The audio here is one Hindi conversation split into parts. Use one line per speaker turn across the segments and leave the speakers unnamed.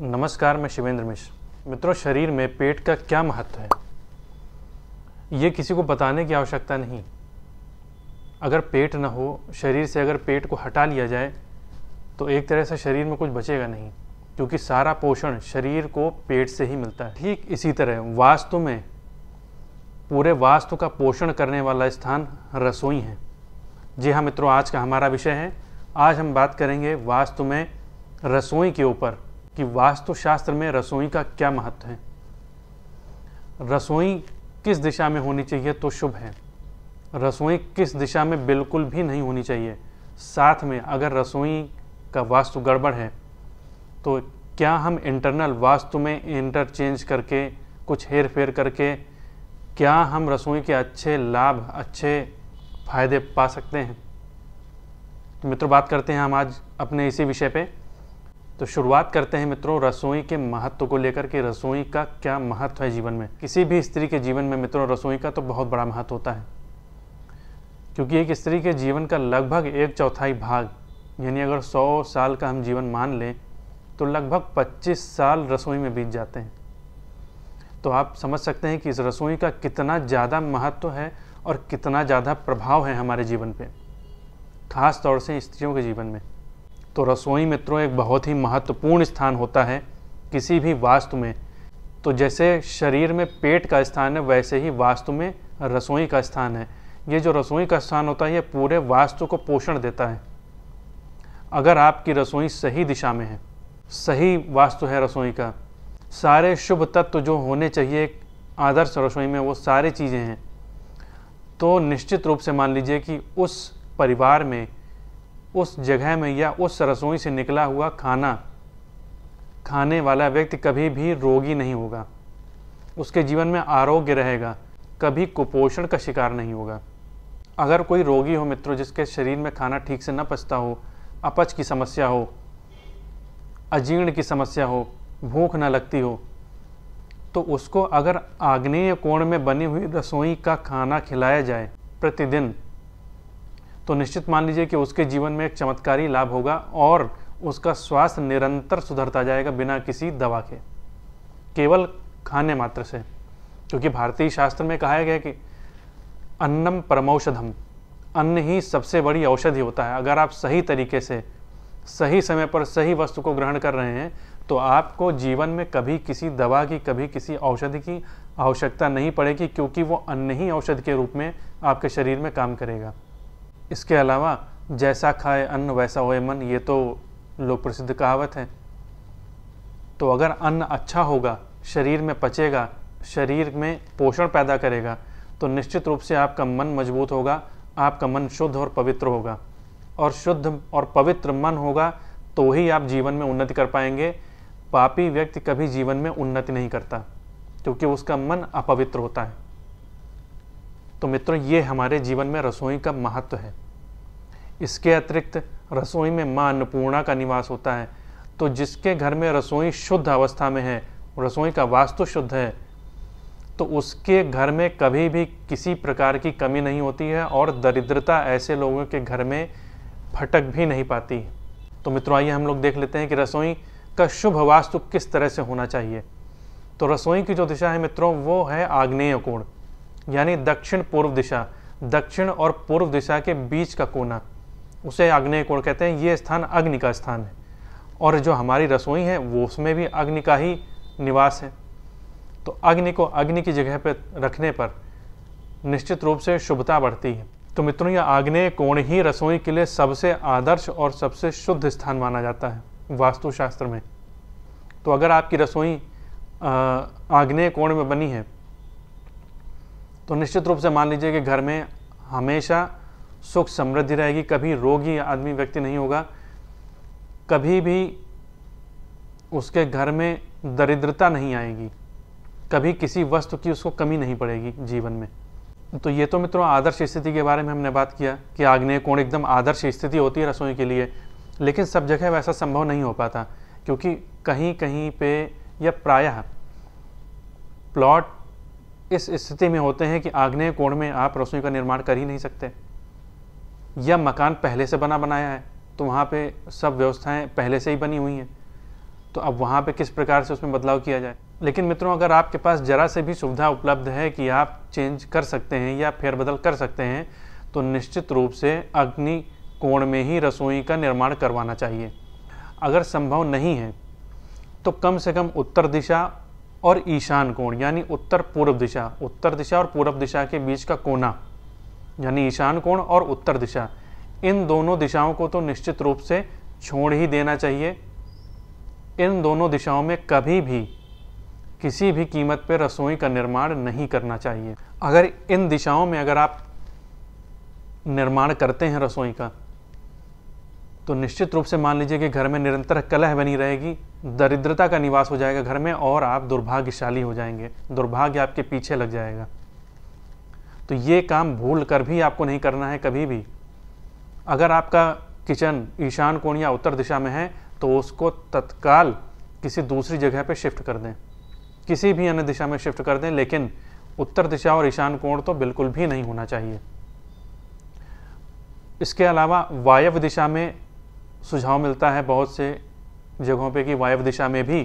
नमस्कार मैं शिवेंद्र मिश्र मित्रों शरीर में पेट का क्या महत्व है ये किसी को बताने की आवश्यकता नहीं अगर पेट न हो शरीर से अगर पेट को हटा लिया जाए तो एक तरह से शरीर में कुछ बचेगा नहीं क्योंकि सारा पोषण शरीर को पेट से ही मिलता है ठीक इसी तरह वास्तु में पूरे वास्तु का पोषण करने वाला स्थान रसोई है जी हाँ मित्रों आज का हमारा विषय है आज हम बात करेंगे वास्तु में रसोई के ऊपर कि वास्तुशास्त्र में रसोई का क्या महत्व है रसोई किस दिशा में होनी चाहिए तो शुभ है रसोई किस दिशा में बिल्कुल भी नहीं होनी चाहिए साथ में अगर रसोई का वास्तु गड़बड़ है तो क्या हम इंटरनल वास्तु में इंटरचेंज करके कुछ हेर फेर करके क्या हम रसोई के अच्छे लाभ अच्छे फ़ायदे पा सकते हैं तो मित्रों बात करते हैं हम आज अपने इसी विषय पे तो शुरुआत करते हैं मित्रों रसोई के महत्व को लेकर के रसोई का क्या महत्व है जीवन में किसी भी स्त्री के जीवन में मित्रों रसोई का तो बहुत बड़ा महत्व होता है क्योंकि एक स्त्री के जीवन का लगभग एक चौथाई भाग यानी अगर सौ साल का हम जीवन मान लें तो लगभग पच्चीस साल रसोई में बीत जाते हैं तो आप समझ सकते हैं कि इस रसोई का कितना ज़्यादा महत्व है और कितना ज़्यादा प्रभाव है हमारे जीवन पे खास तौर से स्त्रियों के जीवन में तो रसोई मित्रों एक बहुत ही महत्वपूर्ण स्थान होता है किसी भी वास्तु में तो जैसे शरीर में पेट का स्थान है वैसे ही वास्तु में रसोई का स्थान है ये जो रसोई का स्थान होता है ये पूरे वास्तु को पोषण देता है अगर आपकी रसोई सही दिशा में है सही वास्तु है रसोई का सारे शुभ तत्व जो होने चाहिए एक आदर्श रसोई में वो सारी चीज़ें हैं तो निश्चित रूप से मान लीजिए कि उस परिवार में उस जगह में या उस रसोई से निकला हुआ खाना खाने वाला व्यक्ति कभी भी रोगी नहीं होगा उसके जीवन में आरोग्य रहेगा कभी कुपोषण का शिकार नहीं होगा अगर कोई रोगी हो मित्रों जिसके शरीर में खाना ठीक से न पचता हो अपच की समस्या हो अजीर्ण की समस्या हो भूख ना लगती हो तो उसको अगर आग्नेय कोण में बनी हुई रसोई का खाना खिलाया जाए प्रतिदिन तो निश्चित मान लीजिए कि उसके जीवन में एक चमत्कारी लाभ होगा और उसका स्वास्थ्य निरंतर सुधरता जाएगा बिना किसी दवा के केवल खाने मात्र से क्योंकि भारतीय शास्त्र में कहा गया कि अन्नम परमौषधम अन्न ही सबसे बड़ी औषधि होता है अगर आप सही तरीके से सही समय पर सही वस्तु को ग्रहण कर रहे हैं तो आपको जीवन में कभी किसी दवा की कभी किसी औषधि की आवश्यकता नहीं पड़ेगी क्योंकि वो अन्न ही औषधि के रूप में आपके शरीर में काम करेगा इसके अलावा जैसा खाए अन्न वैसा होए मन ये तो लोक प्रसिद्ध कहावत है तो अगर अन्न अच्छा होगा शरीर में पचेगा शरीर में पोषण पैदा करेगा तो निश्चित रूप से आपका मन मजबूत होगा आपका मन शुद्ध और पवित्र होगा और शुद्ध और पवित्र मन होगा तो ही आप जीवन में उन्नति कर पाएंगे पापी व्यक्ति कभी जीवन में उन्नति नहीं करता क्योंकि उसका मन अपवित्र होता है तो मित्रों ये हमारे जीवन में रसोई का महत्व है इसके अतिरिक्त रसोई में माँ अन्नपूर्णा का निवास होता है तो जिसके घर में रसोई शुद्ध अवस्था में है रसोई का वास्तु शुद्ध है तो उसके घर में कभी भी किसी प्रकार की कमी नहीं होती है और दरिद्रता ऐसे लोगों के घर में फटक भी नहीं पाती तो मित्रों आइए हम लोग देख लेते हैं कि रसोई का शुभ वास्तु किस तरह से होना चाहिए तो रसोई की जो दिशा है मित्रों वो है आग्नेय कोण यानी दक्षिण पूर्व दिशा दक्षिण और पूर्व दिशा के बीच का कोना उसे अग्नि कोण कहते हैं ये स्थान अग्नि का स्थान है और जो हमारी रसोई है वो उसमें भी अग्नि का ही निवास है तो अग्नि को अग्नि की जगह पर रखने पर निश्चित रूप से शुभता बढ़ती है तो मित्रों यह आग्नेय कोण ही रसोई के लिए सबसे आदर्श और सबसे शुद्ध स्थान माना जाता है वास्तुशास्त्र में तो अगर आपकी रसोई आग्नेय कोण में बनी है तो निश्चित रूप से मान लीजिए कि घर में हमेशा सुख समृद्धि रहेगी कभी रोगी आदमी व्यक्ति नहीं होगा कभी भी उसके घर में दरिद्रता नहीं आएगी कभी किसी वस्तु की उसको कमी नहीं पड़ेगी जीवन में तो ये तो मित्रों आदर्श स्थिति के बारे में हमने बात किया कि आग्नेय कोण एकदम आदर्श स्थिति होती है रसोई के लिए लेकिन सब जगह वैसा संभव नहीं हो पाता क्योंकि कहीं कहीं पे या प्रायः प्लॉट इस स्थिति में होते हैं कि आग्नेय कोण में आप रोशनी का निर्माण कर ही नहीं सकते या मकान पहले से बना बनाया है तो वहाँ पे सब व्यवस्थाएं पहले से ही बनी हुई हैं तो अब वहाँ पे किस प्रकार से उसमें बदलाव किया जाए लेकिन मित्रों अगर आपके पास ज़रा से भी सुविधा उपलब्ध है कि आप चेंज कर सकते हैं या फेरबदल कर सकते हैं तो निश्चित रूप से अग्नि कोण में ही रसोई का निर्माण करवाना चाहिए अगर संभव नहीं है तो कम से कम उत्तर दिशा और ईशान कोण यानी उत्तर पूर्व दिशा उत्तर दिशा और पूर्व दिशा के बीच का कोना यानी ईशान कोण और उत्तर दिशा इन दोनों दिशाओं को तो निश्चित रूप से छोड़ ही देना चाहिए इन दोनों दिशाओं में कभी भी किसी भी कीमत पर रसोई का निर्माण नहीं करना चाहिए अगर इन दिशाओं में अगर आप निर्माण करते हैं रसोई का तो निश्चित रूप से मान लीजिए कि घर में निरंतर कलह बनी रहेगी दरिद्रता का निवास हो जाएगा घर में और आप दुर्भाग्यशाली हो जाएंगे दुर्भाग्य आपके पीछे लग जाएगा तो ये काम भूल कर भी आपको नहीं करना है कभी भी अगर आपका किचन ईशान कोण या उत्तर दिशा में है तो उसको तत्काल किसी दूसरी जगह पर शिफ्ट कर दें किसी भी अन्य दिशा में शिफ्ट कर दें लेकिन उत्तर दिशा और ईशान कोण तो बिल्कुल भी नहीं होना चाहिए इसके अलावा वायव्य दिशा में सुझाव मिलता है बहुत से जगहों पे कि वायव्य दिशा में भी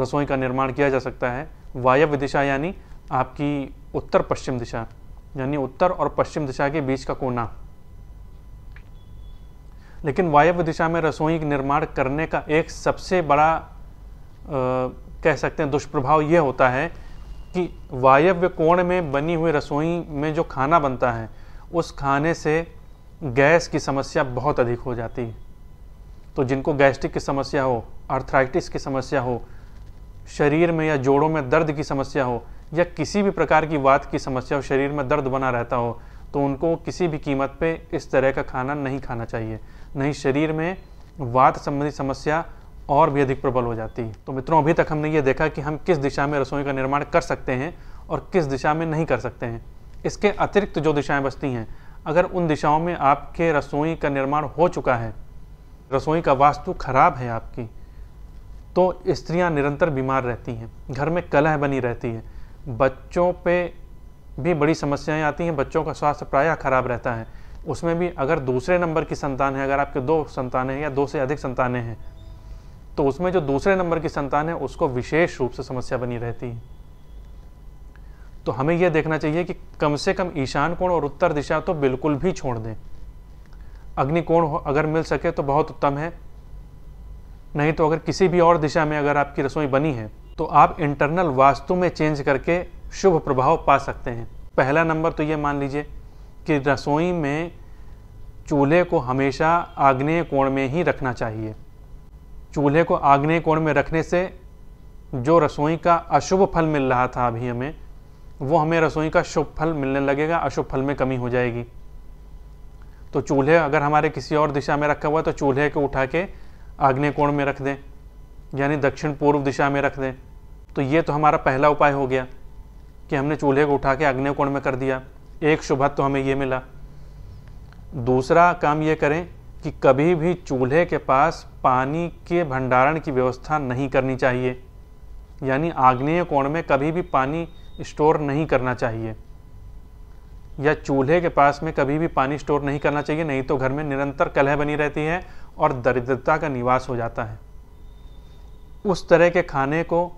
रसोई का निर्माण किया जा सकता है वायव्य दिशा यानी आपकी उत्तर पश्चिम दिशा यानी उत्तर और पश्चिम दिशा के बीच का कोना लेकिन वायव्य दिशा में रसोई निर्माण करने का एक सबसे बड़ा आ, कह सकते हैं दुष्प्रभाव यह होता है कि वायव्य कोण में बनी हुई रसोई में जो खाना बनता है उस खाने से गैस की समस्या बहुत अधिक हो जाती है तो जिनको गैस्ट्रिक की समस्या हो अर्थराइटिस की समस्या हो शरीर में या जोड़ों में दर्द की समस्या हो या किसी भी प्रकार की वात की समस्या हो शरीर में दर्द बना रहता हो तो उनको किसी भी कीमत पे इस तरह का खाना नहीं खाना चाहिए नहीं शरीर में वात संबंधी समस्या और भी अधिक प्रबल हो जाती है तो मित्रों अभी तक हमने ये देखा कि हम किस दिशा में रसोई का निर्माण कर सकते हैं और किस दिशा में नहीं कर सकते हैं इसके अतिरिक्त जो दिशाएं बचती हैं अगर उन दिशाओं में आपके रसोई का निर्माण हो चुका है रसोई का वास्तु खराब है आपकी तो स्त्रियां निरंतर बीमार रहती हैं घर में कलह बनी रहती है बच्चों पे भी बड़ी समस्याएं आती हैं बच्चों का स्वास्थ्य प्रायः खराब रहता है उसमें भी अगर दूसरे नंबर की संतान है अगर आपके दो संतानें हैं या दो से अधिक संतानें हैं तो उसमें जो दूसरे नंबर की संतान है उसको विशेष रूप से समस्या बनी रहती है तो हमें यह देखना चाहिए कि कम से कम ईशान कोण और उत्तर दिशा तो बिल्कुल भी छोड़ दें अग्निकोण अगर मिल सके तो बहुत उत्तम है नहीं तो अगर किसी भी और दिशा में अगर आपकी रसोई बनी है तो आप इंटरनल वास्तु में चेंज करके शुभ प्रभाव पा सकते हैं पहला नंबर तो ये मान लीजिए कि रसोई में चूल्हे को हमेशा आग्नेय कोण में ही रखना चाहिए चूल्हे को आग्नेय कोण में रखने से जो रसोई का अशुभ फल मिल रहा था अभी हमें वो हमें रसोई का शुभ फल मिलने लगेगा अशुभ फल में कमी हो जाएगी तो चूल्हे अगर हमारे किसी और दिशा में रखा हुआ है तो चूल्हे को उठा के आग्नेय कोण में रख दें यानी दक्षिण पूर्व दिशा में रख दें तो ये तो हमारा पहला उपाय हो गया कि हमने चूल्हे को उठा के आग्नेय कोण में कर दिया एक शुभ तो हमें ये मिला दूसरा काम ये करें कि कभी भी चूल्हे के पास पानी के भंडारण की व्यवस्था नहीं करनी चाहिए यानी आग्नेय कोण में कभी भी पानी स्टोर नहीं करना चाहिए या चूल्हे के पास में कभी भी पानी स्टोर नहीं करना चाहिए नहीं तो घर में निरंतर कलह बनी रहती है और दरिद्रता का निवास हो जाता है उस तरह के खाने को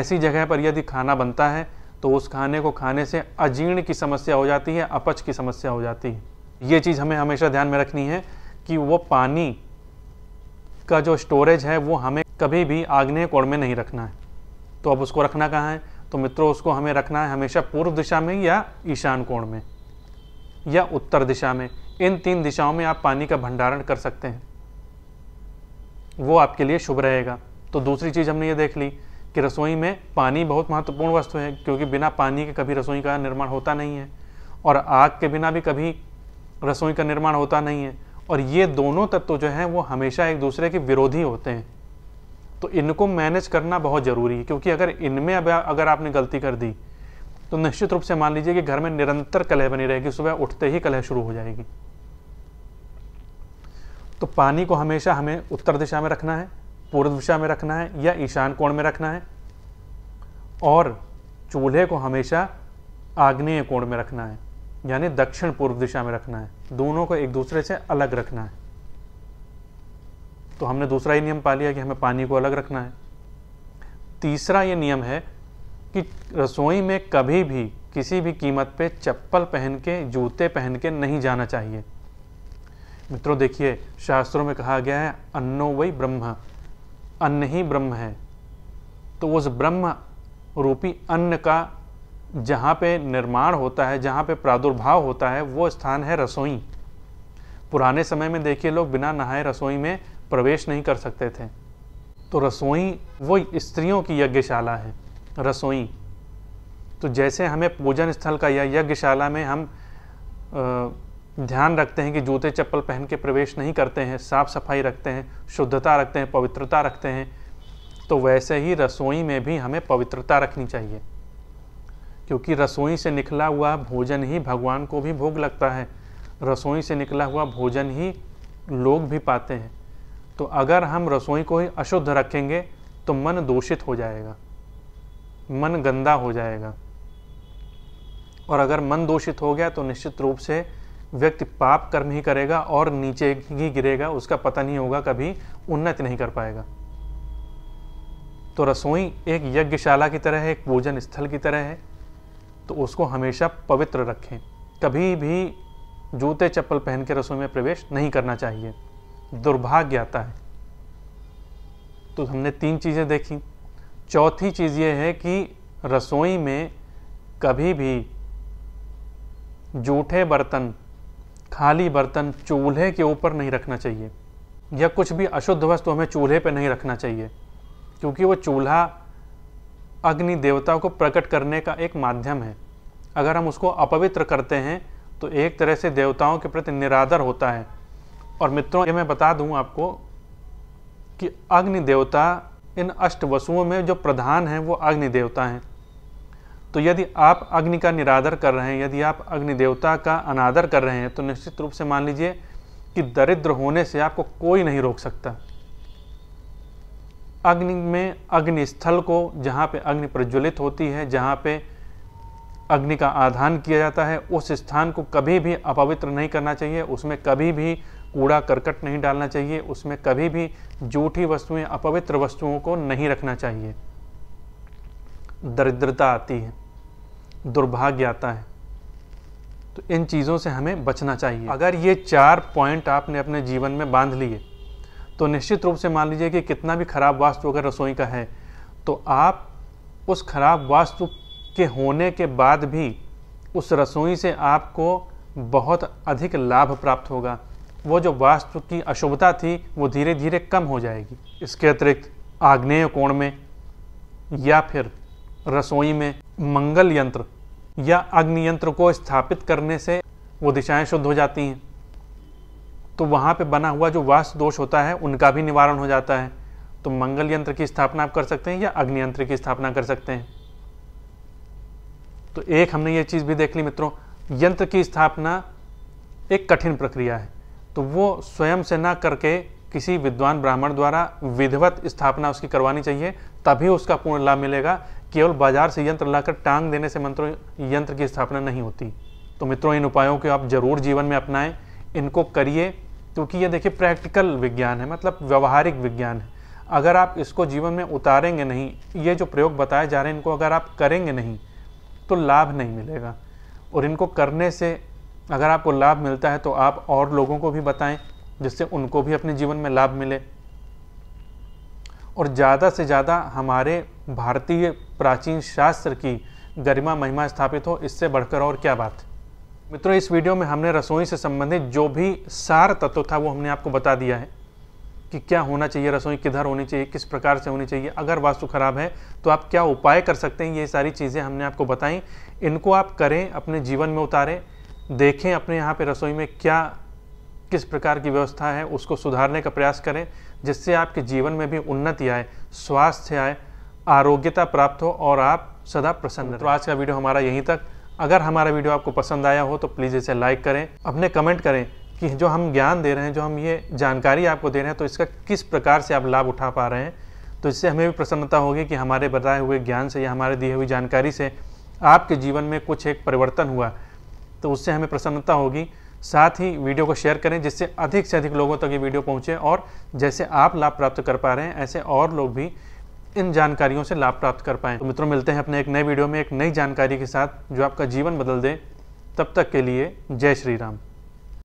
ऐसी जगह पर यदि खाना बनता है तो उस खाने को खाने से अजीर्ण की समस्या हो जाती है अपच की समस्या हो जाती है ये चीज़ हमें हमेशा ध्यान में रखनी है कि वो पानी का जो स्टोरेज है वो हमें कभी भी आग्नेय कोण में नहीं रखना है तो अब उसको रखना कहाँ है तो मित्रों उसको हमें रखना है हमेशा पूर्व दिशा में या ईशान कोण में या उत्तर दिशा में इन तीन दिशाओं में आप पानी का भंडारण कर सकते हैं वो आपके लिए शुभ रहेगा तो दूसरी चीज़ हमने ये देख ली कि रसोई में पानी बहुत महत्वपूर्ण वस्तु है क्योंकि बिना पानी के कभी रसोई का निर्माण होता नहीं है और आग के बिना भी कभी रसोई का निर्माण होता नहीं है और ये दोनों तत्व जो हैं वो हमेशा एक दूसरे के विरोधी होते हैं तो इनको मैनेज करना बहुत ज़रूरी है क्योंकि अगर इनमें अब अगर आपने गलती कर दी तो निश्चित रूप से मान लीजिए कि घर में निरंतर कलह बनी रहेगी सुबह उठते ही कलह शुरू हो जाएगी तो पानी को हमेशा हमें उत्तर दिशा में रखना है पूर्व दिशा में रखना है या ईशान कोण में रखना है और चूल्हे को हमेशा आग्नेय कोण में रखना है यानी दक्षिण पूर्व दिशा में रखना है दोनों को एक दूसरे से अलग रखना है तो हमने दूसरा ये नियम पा लिया कि हमें पानी को अलग रखना है तीसरा ये नियम है कि रसोई में कभी भी किसी भी कीमत पे चप्पल पहन के जूते पहन के नहीं जाना चाहिए मित्रों देखिए शास्त्रों में कहा गया है अन्नो वही ब्रह्म अन्न ही ब्रह्म है तो उस ब्रह्म रूपी अन्न का जहाँ पे निर्माण होता है जहाँ पे प्रादुर्भाव होता है वो स्थान है रसोई पुराने समय में देखिए लोग बिना नहाए रसोई में प्रवेश नहीं कर सकते थे तो रसोई वो स्त्रियों की यज्ञशाला है रसोई तो जैसे हमें पूजन स्थल का या यज्ञशाला में हम ध्यान रखते हैं कि जूते चप्पल पहन के प्रवेश नहीं करते हैं साफ़ सफाई रखते हैं शुद्धता रखते हैं पवित्रता रखते हैं तो वैसे ही रसोई में भी हमें पवित्रता रखनी चाहिए क्योंकि रसोई से निकला हुआ भोजन ही भगवान को भी भोग लगता है रसोई से निकला हुआ भोजन ही लोग भी पाते हैं तो अगर हम रसोई को ही अशुद्ध रखेंगे तो मन दूषित हो जाएगा मन गंदा हो जाएगा और अगर मन दूषित हो गया तो निश्चित रूप से व्यक्ति पाप कर्म ही करेगा और नीचे ही गिरेगा उसका पता नहीं होगा कभी उन्नत नहीं कर पाएगा तो रसोई एक यज्ञशाला की तरह है एक पूजन स्थल की तरह है तो उसको हमेशा पवित्र रखें कभी भी जूते चप्पल पहन के रसोई में प्रवेश नहीं करना चाहिए दुर्भाग्य आता है तो हमने तीन चीज़ें देखी चौथी चीज़ ये है कि रसोई में कभी भी जूठे बर्तन खाली बर्तन चूल्हे के ऊपर नहीं रखना चाहिए या कुछ भी अशुद्ध वस्तु हमें चूल्हे पर नहीं रखना चाहिए क्योंकि वो चूल्हा अग्नि देवता को प्रकट करने का एक माध्यम है अगर हम उसको अपवित्र करते हैं तो एक तरह से देवताओं के प्रति निरादर होता है और मित्रों ये मैं बता दूं आपको कि अग्नि देवता इन अष्ट वसुओं में जो प्रधान हैं वो अग्नि देवता हैं तो यदि आप अग्नि का निरादर कर रहे हैं यदि आप अग्नि देवता का अनादर कर रहे हैं तो निश्चित रूप से मान लीजिए कि दरिद्र होने से आपको कोई नहीं रोक सकता अग्नि में अग्नि स्थल को जहाँ पे अग्नि प्रज्वलित होती है जहाँ पे अग्नि का आधान किया जाता है उस स्थान को कभी भी अपवित्र नहीं करना चाहिए उसमें कभी भी कूड़ा करकट नहीं डालना चाहिए उसमें कभी भी जूठी वस्तुएं अपवित्र वस्तुओं को नहीं रखना चाहिए दरिद्रता आती है दुर्भाग्य आता है तो इन चीज़ों से हमें बचना चाहिए अगर ये चार पॉइंट आपने अपने जीवन में बांध लिए तो निश्चित रूप से मान लीजिए कि कितना भी खराब वास्तु अगर रसोई का है तो आप उस खराब वास्तु के होने के बाद भी उस रसोई से आपको बहुत अधिक लाभ प्राप्त होगा वो जो वास्तु की अशुभता थी वो धीरे धीरे कम हो जाएगी इसके अतिरिक्त आग्नेय कोण में या फिर रसोई में मंगल यंत्र या अग्नि यंत्र को स्थापित करने से वो दिशाएं शुद्ध हो जाती हैं तो वहाँ पे बना हुआ जो वास्तु दोष होता है उनका भी निवारण हो जाता है तो मंगल यंत्र की स्थापना आप कर सकते हैं या अग्नि यंत्र की स्थापना कर सकते हैं तो एक हमने ये चीज़ भी देख ली मित्रों यंत्र की स्थापना एक कठिन प्रक्रिया है तो वो स्वयं से ना करके किसी विद्वान ब्राह्मण द्वारा विधिवत स्थापना उसकी करवानी चाहिए तभी उसका पूर्ण लाभ मिलेगा केवल बाजार से यंत्र लाकर टांग देने से मंत्रों यंत्र की स्थापना नहीं होती तो मित्रों इन उपायों को आप जरूर जीवन में अपनाएं इनको करिए क्योंकि ये देखिए प्रैक्टिकल विज्ञान है मतलब व्यवहारिक विज्ञान है अगर आप इसको जीवन में उतारेंगे नहीं ये जो प्रयोग बताए जा रहे हैं इनको अगर आप करेंगे नहीं तो लाभ नहीं मिलेगा और इनको करने से अगर आपको लाभ मिलता है तो आप और लोगों को भी बताएं जिससे उनको भी अपने जीवन में लाभ मिले और ज़्यादा से ज़्यादा हमारे भारतीय प्राचीन शास्त्र की गरिमा महिमा स्थापित हो इससे बढ़कर और क्या बात मित्रों इस वीडियो में हमने रसोई से संबंधित जो भी सार तत्व था वो हमने आपको बता दिया है कि क्या होना चाहिए रसोई किधर होनी चाहिए किस प्रकार से होनी चाहिए अगर वास्तु खराब है तो आप क्या उपाय कर सकते हैं ये सारी चीज़ें हमने आपको बताई इनको आप करें अपने जीवन में उतारें देखें अपने यहाँ पे रसोई में क्या किस प्रकार की व्यवस्था है उसको सुधारने का प्रयास करें जिससे आपके जीवन में भी उन्नति आए स्वास्थ्य आए आरोग्यता प्राप्त हो और आप सदा प्रसन्न तो आज का वीडियो हमारा यहीं तक अगर हमारा वीडियो आपको पसंद आया हो तो प्लीज़ इसे लाइक करें अपने कमेंट करें कि जो हम ज्ञान दे रहे हैं जो हम ये जानकारी आपको दे रहे हैं तो इसका किस प्रकार से आप लाभ उठा पा रहे हैं तो इससे हमें भी प्रसन्नता होगी कि हमारे बताए हुए ज्ञान से या हमारे दी हुई जानकारी से आपके जीवन में कुछ एक परिवर्तन हुआ तो उससे हमें प्रसन्नता होगी साथ ही वीडियो को शेयर करें जिससे अधिक से अधिक लोगों तक ये वीडियो पहुंचे और जैसे आप लाभ प्राप्त कर पा रहे हैं ऐसे और लोग भी इन जानकारियों से लाभ प्राप्त कर पाएँ तो मित्रों मिलते हैं अपने एक नए वीडियो में एक नई जानकारी के साथ जो आपका जीवन बदल दे तब तक के लिए जय श्री राम